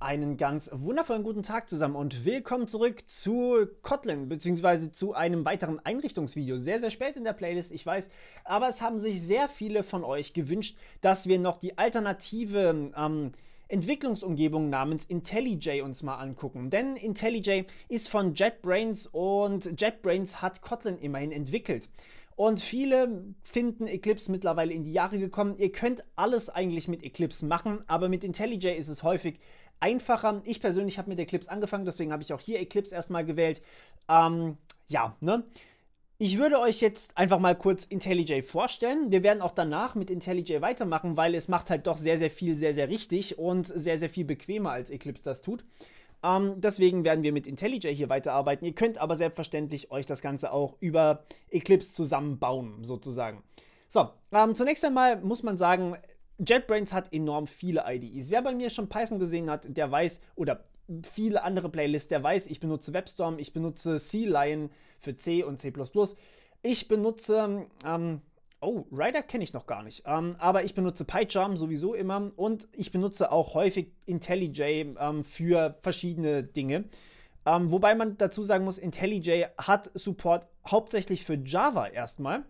Einen ganz wundervollen guten Tag zusammen und willkommen zurück zu Kotlin bzw. zu einem weiteren Einrichtungsvideo. Sehr, sehr spät in der Playlist, ich weiß, aber es haben sich sehr viele von euch gewünscht, dass wir noch die alternative ähm, Entwicklungsumgebung namens IntelliJ uns mal angucken. Denn IntelliJ ist von JetBrains und JetBrains hat Kotlin immerhin entwickelt. Und viele finden Eclipse mittlerweile in die Jahre gekommen. Ihr könnt alles eigentlich mit Eclipse machen, aber mit IntelliJ ist es häufig einfacher. Ich persönlich habe mit Eclipse angefangen, deswegen habe ich auch hier Eclipse erstmal gewählt. Ähm, ja, ne? Ich würde euch jetzt einfach mal kurz IntelliJ vorstellen. Wir werden auch danach mit IntelliJ weitermachen, weil es macht halt doch sehr, sehr viel sehr, sehr richtig und sehr, sehr viel bequemer als Eclipse das tut. Ähm, deswegen werden wir mit IntelliJ hier weiterarbeiten. Ihr könnt aber selbstverständlich euch das Ganze auch über Eclipse zusammenbauen, sozusagen. So, ähm, zunächst einmal muss man sagen, JetBrains hat enorm viele IDEs. Wer bei mir schon Python gesehen hat, der weiß, oder viele andere Playlists, der weiß, ich benutze WebStorm, ich benutze C-Lion für C und C++. Ich benutze, ähm, oh, Rider kenne ich noch gar nicht, ähm, aber ich benutze PyCharm sowieso immer und ich benutze auch häufig IntelliJ ähm, für verschiedene Dinge. Ähm, wobei man dazu sagen muss, IntelliJ hat Support hauptsächlich für Java erstmal.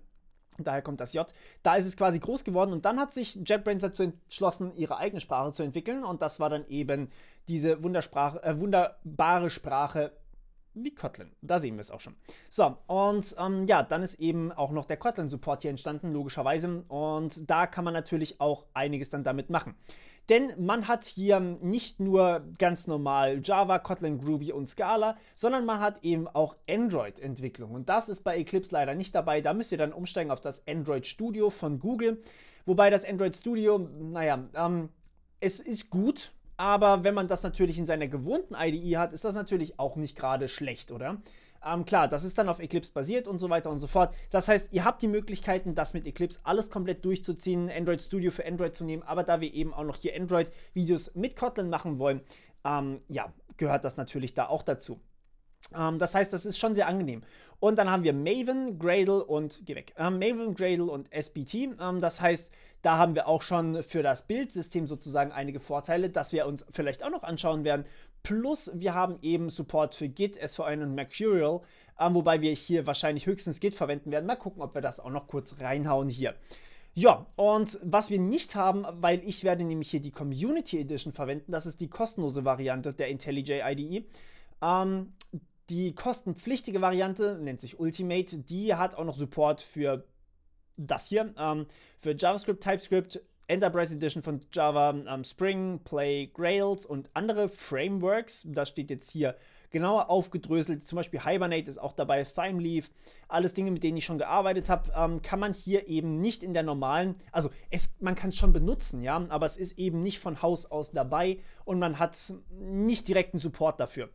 Daher kommt das J. Da ist es quasi groß geworden und dann hat sich JetBrains dazu entschlossen, ihre eigene Sprache zu entwickeln und das war dann eben diese äh, wunderbare Sprache wie Kotlin. Da sehen wir es auch schon. So, und ähm, ja, dann ist eben auch noch der Kotlin-Support hier entstanden, logischerweise. Und da kann man natürlich auch einiges dann damit machen. Denn man hat hier nicht nur ganz normal Java, Kotlin, Groovy und Scala, sondern man hat eben auch Android-Entwicklung. Und das ist bei Eclipse leider nicht dabei. Da müsst ihr dann umsteigen auf das Android Studio von Google. Wobei das Android Studio, naja, ähm, es ist gut, aber wenn man das natürlich in seiner gewohnten IDE hat, ist das natürlich auch nicht gerade schlecht, oder? Ähm, klar, das ist dann auf Eclipse basiert und so weiter und so fort. Das heißt, ihr habt die Möglichkeiten, das mit Eclipse alles komplett durchzuziehen, Android Studio für Android zu nehmen, aber da wir eben auch noch hier Android-Videos mit Kotlin machen wollen, ähm, ja, gehört das natürlich da auch dazu. Ähm, das heißt, das ist schon sehr angenehm. Und dann haben wir Maven, Gradle und geh weg. Ähm, Maven, Gradle und SBT. Ähm, das heißt, da haben wir auch schon für das Bildsystem sozusagen einige Vorteile, dass wir uns vielleicht auch noch anschauen werden. Plus, wir haben eben Support für Git, SVN und Mercurial, ähm, wobei wir hier wahrscheinlich höchstens Git verwenden werden. Mal gucken, ob wir das auch noch kurz reinhauen hier. Ja, und was wir nicht haben, weil ich werde nämlich hier die Community Edition verwenden, das ist die kostenlose Variante der IntelliJ IDE. Ähm, die kostenpflichtige Variante nennt sich Ultimate. Die hat auch noch Support für das hier, ähm, für JavaScript, TypeScript, Enterprise Edition von Java, ähm, Spring, Play, Grails und andere Frameworks. Das steht jetzt hier genauer aufgedröselt. Zum Beispiel Hibernate ist auch dabei, Thymeleaf, alles Dinge, mit denen ich schon gearbeitet habe, ähm, kann man hier eben nicht in der normalen, also es, man kann es schon benutzen, ja, aber es ist eben nicht von Haus aus dabei und man hat nicht direkten Support dafür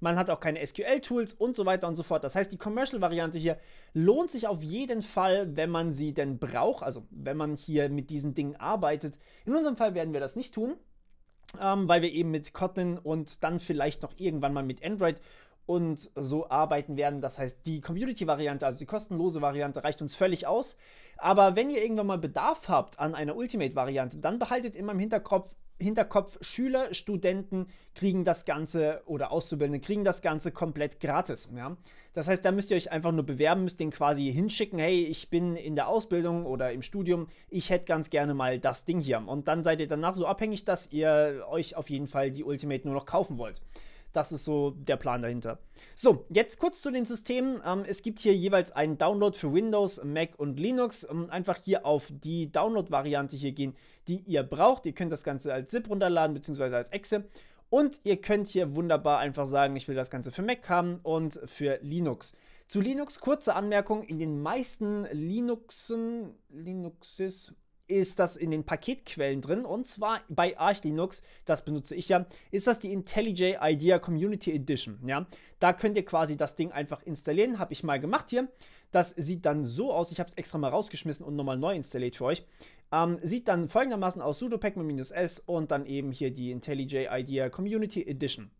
man hat auch keine SQL-Tools und so weiter und so fort. Das heißt, die Commercial-Variante hier lohnt sich auf jeden Fall, wenn man sie denn braucht, also wenn man hier mit diesen Dingen arbeitet. In unserem Fall werden wir das nicht tun, ähm, weil wir eben mit Kotlin und dann vielleicht noch irgendwann mal mit Android und so arbeiten werden. Das heißt, die Community-Variante, also die kostenlose Variante, reicht uns völlig aus. Aber wenn ihr irgendwann mal Bedarf habt an einer Ultimate-Variante, dann behaltet immer im Hinterkopf, Hinterkopf, Schüler, Studenten kriegen das Ganze oder Auszubildende kriegen das Ganze komplett gratis. Ja? Das heißt, da müsst ihr euch einfach nur bewerben, müsst den quasi hinschicken, hey, ich bin in der Ausbildung oder im Studium, ich hätte ganz gerne mal das Ding hier. Und dann seid ihr danach so abhängig, dass ihr euch auf jeden Fall die Ultimate nur noch kaufen wollt. Das ist so der Plan dahinter. So, jetzt kurz zu den Systemen. Ähm, es gibt hier jeweils einen Download für Windows, Mac und Linux. Ähm, einfach hier auf die Download-Variante hier gehen, die ihr braucht. Ihr könnt das Ganze als ZIP runterladen, beziehungsweise als Exe. Und ihr könnt hier wunderbar einfach sagen, ich will das Ganze für Mac haben und für Linux. Zu Linux kurze Anmerkung, in den meisten Linuxen, Linuxes, ist das in den Paketquellen drin und zwar bei Arch Linux, das benutze ich ja, ist das die IntelliJ Idea Community Edition. Ja, da könnt ihr quasi das Ding einfach installieren, habe ich mal gemacht hier. Das sieht dann so aus, ich habe es extra mal rausgeschmissen und nochmal neu installiert für euch. Ähm, sieht dann folgendermaßen aus, sudo pacman-s und dann eben hier die IntelliJ Idea Community Edition.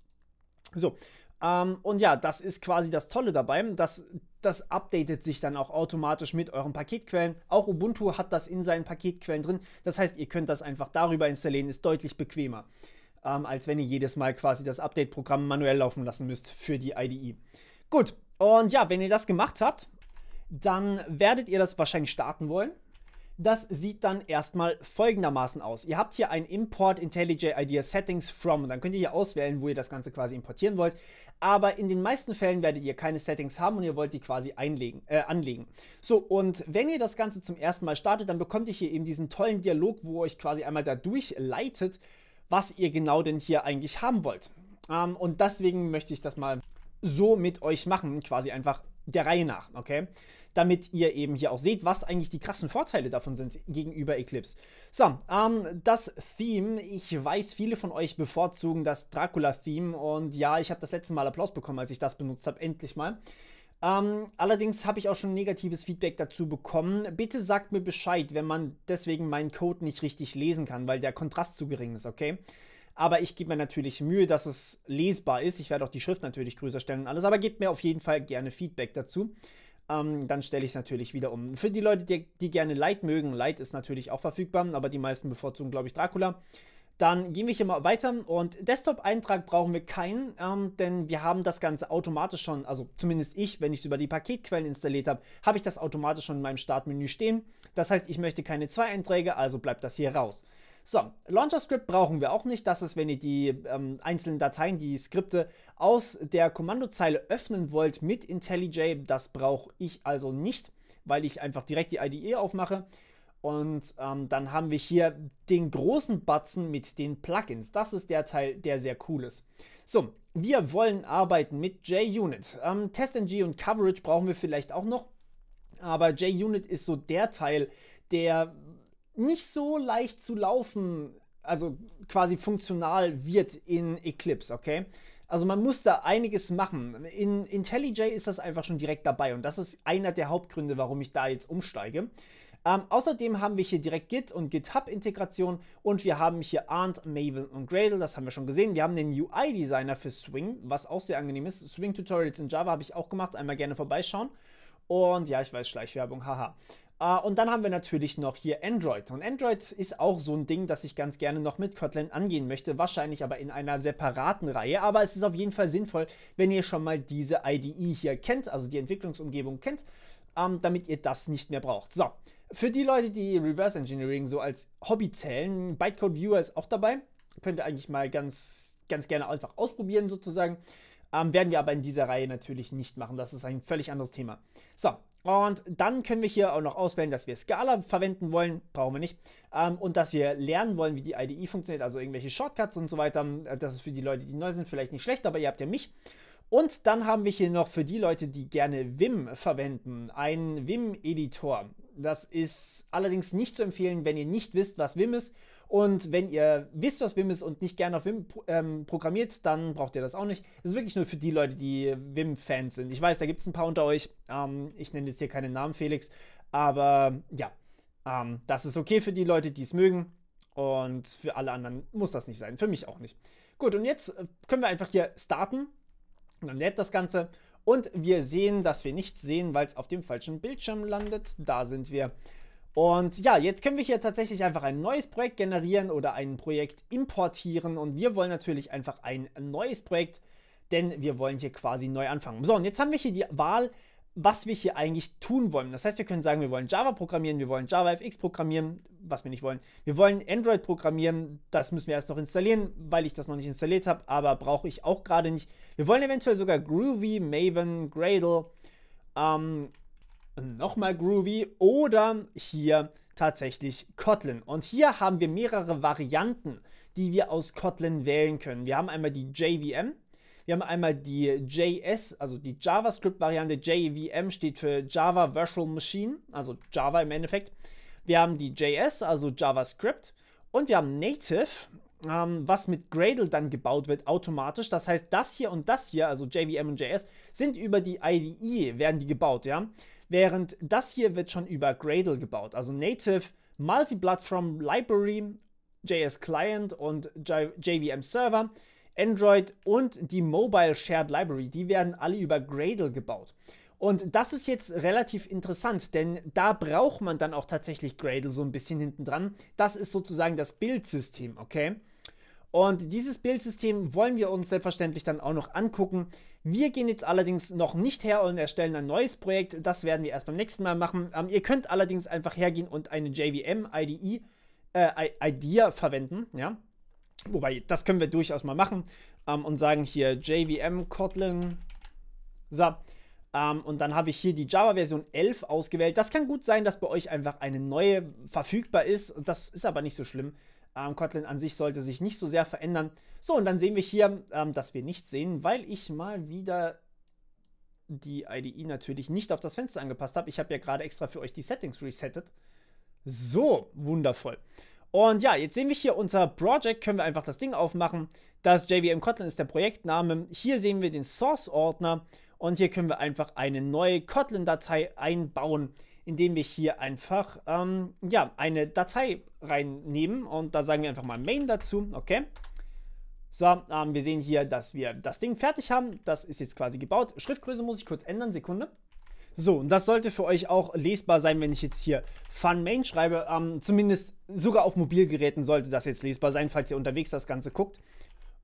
So, ähm, und ja, das ist quasi das Tolle dabei. dass das updatet sich dann auch automatisch mit euren Paketquellen. Auch Ubuntu hat das in seinen Paketquellen drin. Das heißt, ihr könnt das einfach darüber installieren, ist deutlich bequemer, ähm, als wenn ihr jedes Mal quasi das Update-Programm manuell laufen lassen müsst für die IDE. Gut, und ja, wenn ihr das gemacht habt, dann werdet ihr das wahrscheinlich starten wollen. Das sieht dann erstmal folgendermaßen aus. Ihr habt hier ein Import IntelliJ Idea Settings from. Dann könnt ihr hier auswählen, wo ihr das Ganze quasi importieren wollt. Aber in den meisten Fällen werdet ihr keine Settings haben und ihr wollt die quasi einlegen, äh, anlegen. So, und wenn ihr das Ganze zum ersten Mal startet, dann bekommt ihr hier eben diesen tollen Dialog, wo euch quasi einmal dadurch leitet, was ihr genau denn hier eigentlich haben wollt. Ähm, und deswegen möchte ich das mal so mit euch machen, quasi einfach der Reihe nach, okay? Damit ihr eben hier auch seht, was eigentlich die krassen Vorteile davon sind gegenüber Eclipse. So, ähm, das Theme, ich weiß, viele von euch bevorzugen das Dracula-Theme und ja, ich habe das letzte Mal Applaus bekommen, als ich das benutzt habe, endlich mal. Ähm, allerdings habe ich auch schon negatives Feedback dazu bekommen. Bitte sagt mir Bescheid, wenn man deswegen meinen Code nicht richtig lesen kann, weil der Kontrast zu gering ist, okay? aber ich gebe mir natürlich Mühe, dass es lesbar ist. Ich werde auch die Schrift natürlich größer stellen und alles, aber gebt mir auf jeden Fall gerne Feedback dazu. Ähm, dann stelle ich es natürlich wieder um. Für die Leute, die, die gerne Light mögen, Light ist natürlich auch verfügbar, aber die meisten bevorzugen, glaube ich, Dracula. Dann gehen wir hier mal weiter und Desktop-Eintrag brauchen wir keinen, ähm, denn wir haben das Ganze automatisch schon, also zumindest ich, wenn ich es über die Paketquellen installiert habe, habe ich das automatisch schon in meinem Startmenü stehen. Das heißt, ich möchte keine zwei Einträge, also bleibt das hier raus. So, Launcher-Script brauchen wir auch nicht. Das ist, wenn ihr die ähm, einzelnen Dateien, die Skripte aus der Kommandozeile öffnen wollt mit IntelliJ. Das brauche ich also nicht, weil ich einfach direkt die IDE aufmache. Und ähm, dann haben wir hier den großen Batzen mit den Plugins. Das ist der Teil, der sehr cool ist. So, wir wollen arbeiten mit JUnit. Ähm, TestNG und Coverage brauchen wir vielleicht auch noch. Aber JUnit ist so der Teil, der nicht so leicht zu laufen, also quasi funktional wird in Eclipse, okay? Also man muss da einiges machen. In IntelliJ ist das einfach schon direkt dabei und das ist einer der Hauptgründe, warum ich da jetzt umsteige. Ähm, außerdem haben wir hier direkt Git und GitHub-Integration und wir haben hier Arndt, Maven und Gradle, das haben wir schon gesehen. Wir haben den UI-Designer für Swing, was auch sehr angenehm ist. Swing-Tutorials in Java habe ich auch gemacht, einmal gerne vorbeischauen. Und ja, ich weiß, Schleichwerbung, haha. Uh, und dann haben wir natürlich noch hier Android. Und Android ist auch so ein Ding, das ich ganz gerne noch mit Kotlin angehen möchte, wahrscheinlich aber in einer separaten Reihe. Aber es ist auf jeden Fall sinnvoll, wenn ihr schon mal diese IDE hier kennt, also die Entwicklungsumgebung kennt, um, ähm, damit ihr das nicht mehr braucht. So, für die Leute, die Reverse Engineering so als Hobby zählen, Bytecode Viewer ist auch dabei. Könnt ihr eigentlich mal ganz, ganz gerne einfach ausprobieren sozusagen. Ähm, werden wir aber in dieser Reihe natürlich nicht machen. Das ist ein völlig anderes Thema. So, und dann können wir hier auch noch auswählen, dass wir Scala verwenden wollen, brauchen wir nicht. Ähm, und dass wir lernen wollen, wie die IDE funktioniert, also irgendwelche Shortcuts und so weiter. Ähm, das ist für die Leute, die neu sind, vielleicht nicht schlecht, aber ihr habt ja mich. Und dann haben wir hier noch für die Leute, die gerne Vim verwenden, einen Vim-Editor. Das ist allerdings nicht zu empfehlen, wenn ihr nicht wisst, was Vim ist und wenn ihr wisst, was Wim ist und nicht gerne auf Wim ähm, programmiert, dann braucht ihr das auch nicht. Es ist wirklich nur für die Leute, die wim fans sind. Ich weiß, da gibt es ein paar unter euch. Ähm, ich nenne jetzt hier keinen Namen, Felix. Aber ja, ähm, das ist okay für die Leute, die es mögen. Und für alle anderen muss das nicht sein. Für mich auch nicht. Gut, und jetzt äh, können wir einfach hier starten. Dann lädt das Ganze. Und wir sehen, dass wir nichts sehen, weil es auf dem falschen Bildschirm landet. Da sind wir. Und ja, jetzt können wir hier tatsächlich einfach ein neues Projekt generieren oder ein Projekt importieren und wir wollen natürlich einfach ein neues Projekt, denn wir wollen hier quasi neu anfangen. So, und jetzt haben wir hier die Wahl, was wir hier eigentlich tun wollen. Das heißt, wir können sagen, wir wollen Java programmieren, wir wollen JavaFX programmieren, was wir nicht wollen. Wir wollen Android programmieren, das müssen wir erst noch installieren, weil ich das noch nicht installiert habe, aber brauche ich auch gerade nicht. Wir wollen eventuell sogar Groovy, Maven, Gradle, ähm, nochmal Groovy oder hier tatsächlich Kotlin. Und hier haben wir mehrere Varianten, die wir aus Kotlin wählen können. Wir haben einmal die JVM, wir haben einmal die JS, also die JavaScript-Variante. JVM steht für Java Virtual Machine, also Java im Endeffekt. Wir haben die JS, also JavaScript. Und wir haben Native, ähm, was mit Gradle dann gebaut wird automatisch. Das heißt, das hier und das hier, also JVM und JS, sind über die IDE, werden die gebaut, ja. Während das hier wird schon über Gradle gebaut, also Native Multi-Platform Library, JS Client und JVM Server, Android und die Mobile Shared Library, die werden alle über Gradle gebaut. Und das ist jetzt relativ interessant, denn da braucht man dann auch tatsächlich Gradle so ein bisschen hinten dran. Das ist sozusagen das Bildsystem, okay? Und dieses Bildsystem wollen wir uns selbstverständlich dann auch noch angucken. Wir gehen jetzt allerdings noch nicht her und erstellen ein neues Projekt. Das werden wir erst beim nächsten Mal machen. Ähm, ihr könnt allerdings einfach hergehen und eine JVM-IDE äh, IDEA verwenden. Ja? Wobei, das können wir durchaus mal machen ähm, und sagen hier JVM Kotlin. So. Um, ähm, und dann habe ich hier die Java-Version 11 ausgewählt. Das kann gut sein, dass bei euch einfach eine neue verfügbar ist. Das ist aber nicht so schlimm. Ähm, Kotlin an sich sollte sich nicht so sehr verändern. So, und dann sehen wir hier, ähm, dass wir nichts sehen, weil ich mal wieder die IDE natürlich nicht auf das Fenster angepasst habe. Ich habe ja gerade extra für euch die Settings resettet. So, wundervoll. Und ja, jetzt sehen wir hier unter Project können wir einfach das Ding aufmachen. Das JVM Kotlin ist der Projektname. Hier sehen wir den Source-Ordner und hier können wir einfach eine neue Kotlin-Datei einbauen, indem wir hier einfach ähm, ja, eine Datei reinnehmen und da sagen wir einfach mal Main dazu, okay. So, ähm, wir sehen hier, dass wir das Ding fertig haben. Das ist jetzt quasi gebaut. Schriftgröße muss ich kurz ändern, Sekunde. So, und das sollte für euch auch lesbar sein, wenn ich jetzt hier Fun Main schreibe. Ähm, zumindest sogar auf Mobilgeräten sollte das jetzt lesbar sein, falls ihr unterwegs das Ganze guckt.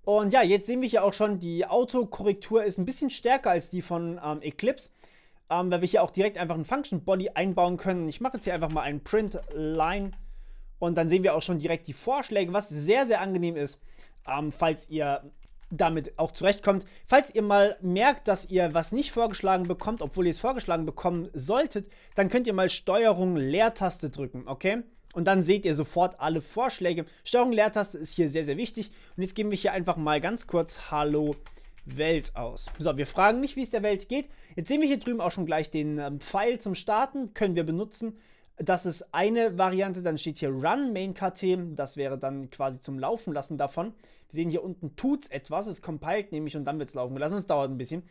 Und ja, jetzt sehen wir hier auch schon, die Autokorrektur ist ein bisschen stärker als die von ähm, Eclipse ähm, weil wir hier auch direkt einfach einen Function Body einbauen können. Ich mache jetzt hier einfach mal einen Print Line und dann sehen wir auch schon direkt die Vorschläge, was sehr, sehr angenehm ist, ähm, falls ihr damit auch zurechtkommt. Falls ihr mal merkt, dass ihr was nicht vorgeschlagen bekommt, obwohl ihr es vorgeschlagen bekommen solltet, dann könnt ihr mal Steuerung Leertaste drücken, okay? Und dann seht ihr sofort alle Vorschläge. Steuerung Leertaste ist hier sehr, sehr wichtig. Und jetzt geben wir hier einfach mal ganz kurz Hallo Welt aus. So, wir fragen nicht, wie es der Welt geht. Jetzt sehen wir hier drüben auch schon gleich den ähm, Pfeil zum Starten, können wir benutzen. Das ist eine Variante, dann steht hier Run Main KT, das wäre dann quasi zum Laufen lassen davon. Wir sehen hier unten tut es etwas, es compiled nämlich und dann wird es laufen gelassen, es dauert ein bisschen.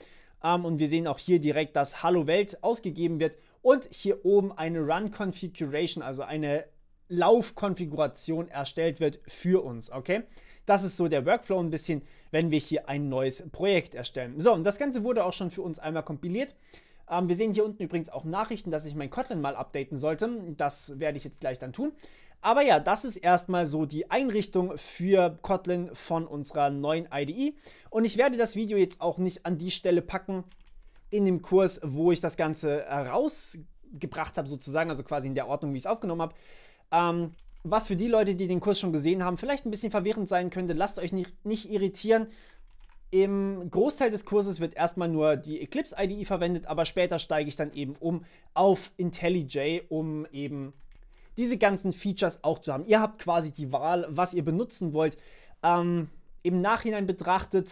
Ähm, und wir sehen auch hier direkt, dass Hallo Welt ausgegeben wird und hier oben eine Run Configuration, also eine Laufkonfiguration erstellt wird für uns, okay? Das ist so der Workflow ein bisschen, wenn wir hier ein neues Projekt erstellen. So, und das Ganze wurde auch schon für uns einmal kompiliert. Ähm, wir sehen hier unten übrigens auch Nachrichten, dass ich mein Kotlin mal updaten sollte. Das werde ich jetzt gleich dann tun. Aber ja, das ist erstmal so die Einrichtung für Kotlin von unserer neuen IDE. Und ich werde das Video jetzt auch nicht an die Stelle packen in dem Kurs, wo ich das Ganze rausgebracht habe, sozusagen, also quasi in der Ordnung, wie ich es aufgenommen habe. Ähm, was für die Leute, die den Kurs schon gesehen haben, vielleicht ein bisschen verwirrend sein könnte. Lasst euch nicht, nicht irritieren. Im Großteil des Kurses wird erstmal nur die Eclipse IDE verwendet, aber später steige ich dann eben um auf IntelliJ, um eben diese ganzen Features auch zu haben. Ihr habt quasi die Wahl, was ihr benutzen wollt. Ähm, Im Nachhinein betrachtet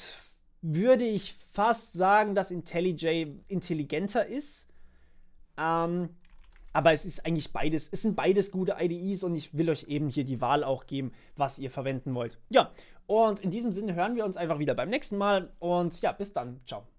würde ich fast sagen, dass IntelliJ intelligenter ist. Ähm, aber es ist eigentlich beides, es sind beides gute IDEs und ich will euch eben hier die Wahl auch geben, was ihr verwenden wollt. Ja, und in diesem Sinne hören wir uns einfach wieder beim nächsten Mal und ja, bis dann. Ciao.